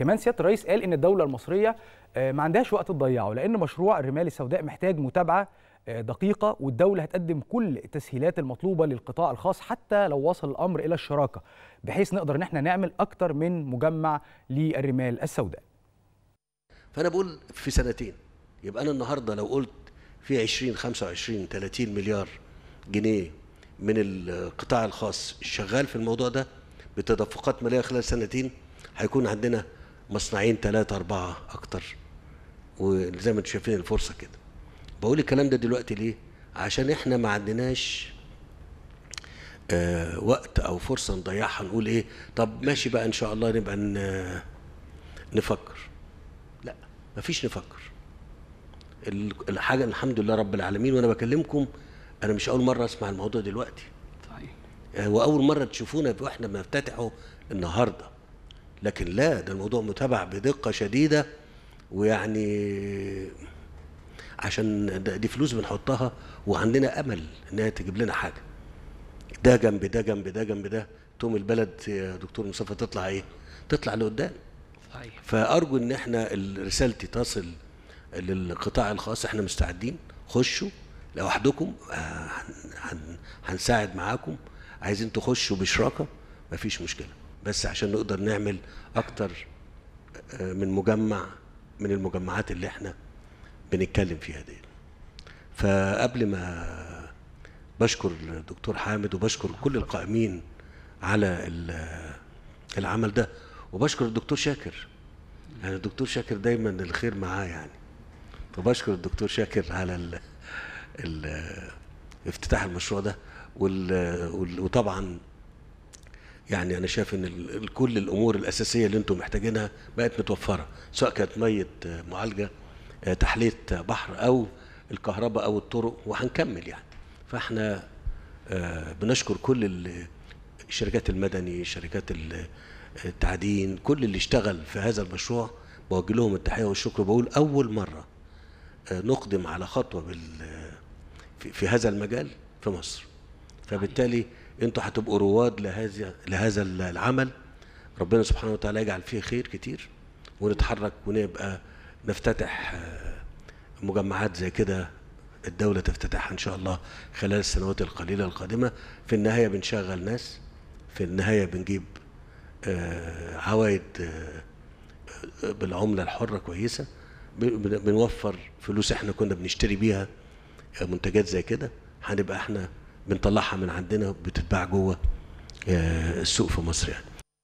كمان سياده الرئيس قال ان الدوله المصريه آه، ما عندهاش وقت تضيعه لان مشروع الرمال السوداء محتاج متابعه آه، دقيقه والدوله هتقدم كل التسهيلات المطلوبه للقطاع الخاص حتى لو وصل الامر الى الشراكه بحيث نقدر ان احنا نعمل اكتر من مجمع للرمال السوداء فانا بقول في سنتين يبقى انا النهارده لو قلت في 20 25 30 مليار جنيه من القطاع الخاص شغال في الموضوع ده بتدفقات ماليه خلال سنتين هيكون عندنا مصنعين ثلاثة أربعة أكتر وزي ما انتم شايفين الفرصة كده بقول الكلام ده دلوقتي ليه عشان احنا ما عندناش آه وقت او فرصة نضيعها نقول ايه طب ماشي بقى ان شاء الله نبقى نفكر لا مفيش نفكر الحاجة الحمد لله رب العالمين وانا بكلمكم انا مش اول مرة اسمع الموضوع دلوقتي صحيح آه، واول مرة تشوفونا واحنا بنفتتحه النهارده لكن لا ده الموضوع متابع بدقة شديدة ويعني عشان دي فلوس بنحطها وعندنا امل انها تجيب لنا حاجه ده جنب ده جنب ده جنب ده توم البلد يا دكتور مصطفى تطلع ايه تطلع لقدام صحيح فارجو ان احنا رسالتي تصل للقطاع الخاص احنا مستعدين خشوا لوحدكم هنساعد معاكم عايزين تخشوا بشراكه مفيش مشكله بس عشان نقدر نعمل اكتر آه، من مجمع من المجمعات اللي احنا بنتكلم فيها دي فقبل ما بشكر الدكتور حامد وبشكر كل القائمين على آه، العمل ده وبشكر الدكتور شاكر يعني الدكتور شاكر دايما الخير معاه يعني فبشكر الدكتور شاكر على ال آه، افتتاح المشروع ده وطبعا يعني انا شايف ان كل الامور الاساسيه اللي انتم محتاجينها بقت متوفره سواء كانت ميه معالجه آه، تحليه بحر او الكهرباء او الطرق وهنكمل يعني فاحنا آه، بنشكر كل الشركات المدني شركات التعدين كل اللي اشتغل في هذا المشروع بوجه لهم التحيه والشكر بقول اول مره آه، نقدم على خطوه في هذا المجال في مصر فبالتالي انتوا هتبقوا رواد لهذا لهذا العمل ربنا سبحانه وتعالى يجعل فيه خير كتير ونتحرك ونبقى نفتتح آه، مجمعات زي كده الدولة تفتتحها إن شاء الله خلال السنوات القليلة القادمة في النهاية بنشغل ناس في النهاية بنجيب آه، عوائد آه، بالعملة الحرة كويسة بنوفر فلوس احنا كنا بنشتري بيها منتجات زي كده هنبقى احنا بنطلعها من عندنا بتتباع جوه آه، السوق في مصر يعني